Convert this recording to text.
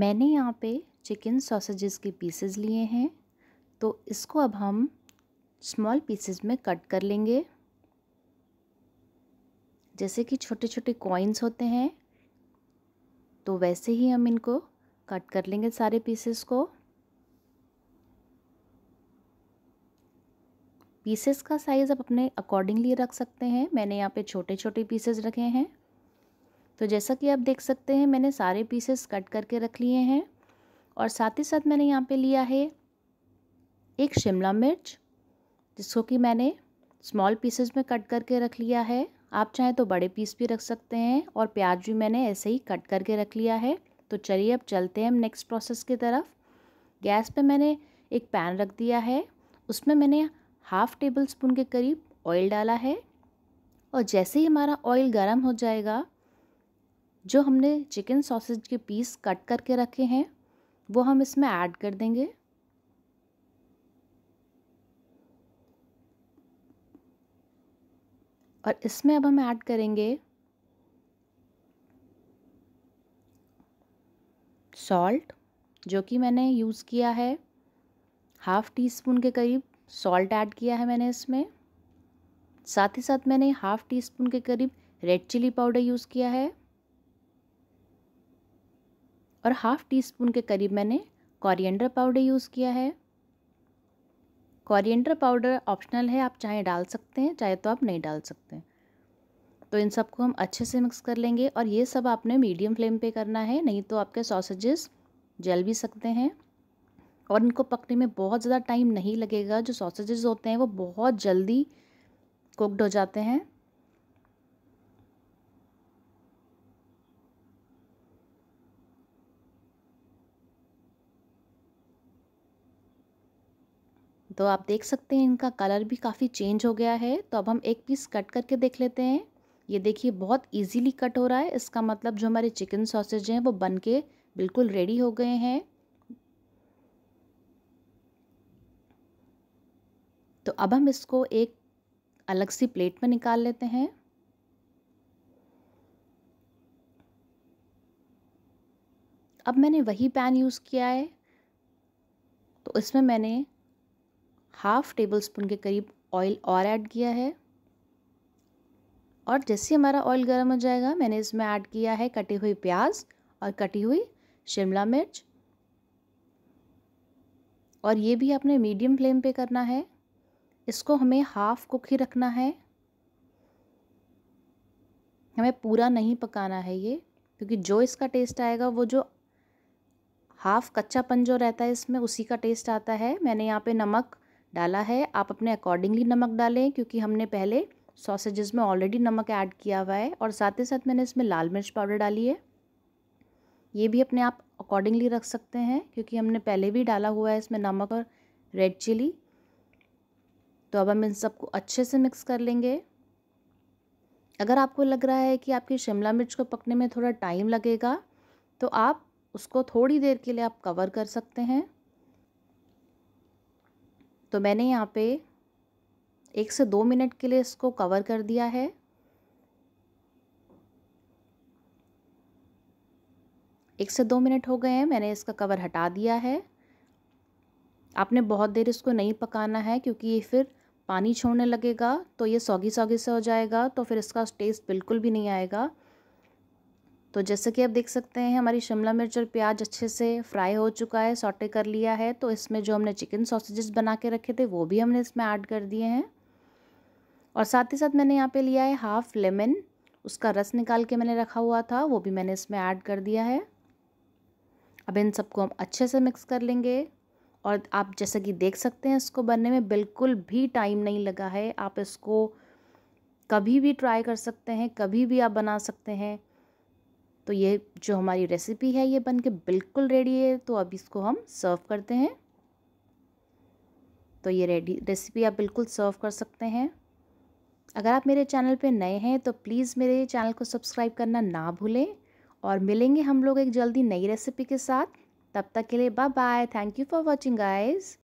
मैंने यहाँ पे चिकन सॉसेजेस के पीसेस लिए हैं तो इसको अब हम स्मॉल पीसेस में कट कर लेंगे जैसे कि छोटे छोटे कॉइन्स होते हैं तो वैसे ही हम इनको कट कर लेंगे सारे पीसेस को पीसेस का साइज़ आप अपने अकॉर्डिंगली रख सकते हैं मैंने यहाँ पे छोटे छोटे पीसेस रखे हैं तो जैसा कि आप देख सकते हैं मैंने सारे पीसेस कट करके रख लिए हैं और साथ ही साथ मैंने यहाँ पे लिया है एक शिमला मिर्च जिसको कि मैंने स्मॉल पीसेस में कट करके रख लिया है आप चाहें तो बड़े पीस भी रख सकते हैं और प्याज भी मैंने ऐसे ही कट करके रख लिया है तो चलिए अब चलते हैं हम नेक्स्ट प्रोसेस की तरफ गैस पर मैंने एक पैन रख दिया है उसमें मैंने हाफ़ टेबल स्पून के करीब ऑयल डाला है और जैसे ही हमारा ऑयल गर्म हो जाएगा जो हमने चिकन सॉसेज के पीस कट करके रखे हैं वो हम इसमें ऐड कर देंगे और इसमें अब हम ऐड करेंगे सॉल्ट जो कि मैंने यूज़ किया है हाफ़ टी स्पून के करीब सॉल्ट ऐड किया है मैंने इसमें साथ ही साथ मैंने हाफ़ टी स्पून के करीब रेड चिली पाउडर यूज़ किया है और हाफ़ टी स्पून के करीब मैंने कॉरिएंडर पाउडर यूज़ किया है कॉरिएंडर पाउडर ऑप्शनल है आप चाहे डाल सकते हैं चाहे तो आप नहीं डाल सकते तो इन सबको हम अच्छे से मिक्स कर लेंगे और ये सब आपने मीडियम फ्लेम पे करना है नहीं तो आपके सॉसेजेस जल भी सकते हैं और इनको पकने में बहुत ज़्यादा टाइम नहीं लगेगा जो सॉसेजेस होते हैं वो बहुत जल्दी कुकड हो जाते हैं तो आप देख सकते हैं इनका कलर भी काफ़ी चेंज हो गया है तो अब हम एक पीस कट करके देख लेते हैं ये देखिए बहुत इजीली कट हो रहा है इसका मतलब जो हमारे चिकन सॉसेज हैं वो बन के बिल्कुल रेडी हो गए हैं तो अब हम इसको एक अलग सी प्लेट में निकाल लेते हैं अब मैंने वही पैन यूज़ किया है तो इसमें मैंने हाफ़ टेबल स्पून के करीब ऑयल और ऐड किया है और जैसे हमारा ऑयल गर्म हो जाएगा मैंने इसमें ऐड किया है कटी हुई प्याज और कटी हुई शिमला मिर्च और ये भी आपने मीडियम फ्लेम पे करना है इसको हमें हाफ़ कुक ही रखना है हमें पूरा नहीं पकाना है ये क्योंकि जो इसका टेस्ट आएगा वो जो हाफ़ कच्चापन जो रहता है इसमें उसी का टेस्ट आता है मैंने यहाँ पे नमक डाला है आप अपने अकॉर्डिंगली नमक डालें क्योंकि हमने पहले सॉसेजेस में ऑलरेडी नमक ऐड किया हुआ है और साथ ही साथ मैंने इसमें लाल मिर्च पाउडर डाली है ये भी अपने आप अकॉर्डिंगली रख सकते हैं क्योंकि हमने पहले भी डाला हुआ है इसमें नमक और रेड चिली तो अब हम इन सबको अच्छे से मिक्स कर लेंगे अगर आपको लग रहा है कि आपकी शिमला मिर्च को पकने में थोड़ा टाइम लगेगा तो आप उसको थोड़ी देर के लिए आप कवर कर सकते हैं तो मैंने यहाँ पे एक से दो मिनट के लिए इसको कवर कर दिया है एक से दो मिनट हो गए हैं मैंने इसका कवर हटा दिया है आपने बहुत देर इसको नहीं पकाना है क्योंकि ये फिर पानी छोड़ने लगेगा तो ये सौगी सौगी से हो जाएगा तो फिर इसका टेस्ट बिल्कुल भी नहीं आएगा तो जैसे कि आप देख सकते हैं हमारी शिमला मिर्च और प्याज अच्छे से फ्राई हो चुका है सॉटे कर लिया है तो इसमें जो हमने चिकन सॉसेजेस बना के रखे थे वो भी हमने इसमें ऐड कर दिए हैं और साथ ही साथ मैंने यहाँ पे लिया है हाफ़ लेमन उसका रस निकाल के मैंने रखा हुआ था वो भी मैंने इसमें ऐड कर दिया है अब इन सबको हम अच्छे से मिक्स कर लेंगे और आप जैसा कि देख सकते हैं इसको बनने में बिल्कुल भी टाइम नहीं लगा है आप इसको कभी भी ट्राई कर सकते हैं कभी भी आप बना सकते हैं तो ये जो हमारी रेसिपी है ये बन के बिल्कुल रेडी है तो अब इसको हम सर्व करते हैं तो ये रेडी रेसिपी आप बिल्कुल सर्व कर सकते हैं अगर आप मेरे चैनल पे नए हैं तो प्लीज़ मेरे चैनल को सब्सक्राइब करना ना भूलें और मिलेंगे हम लोग एक जल्दी नई रेसिपी के साथ तब तक के लिए bye bye thank you for watching guys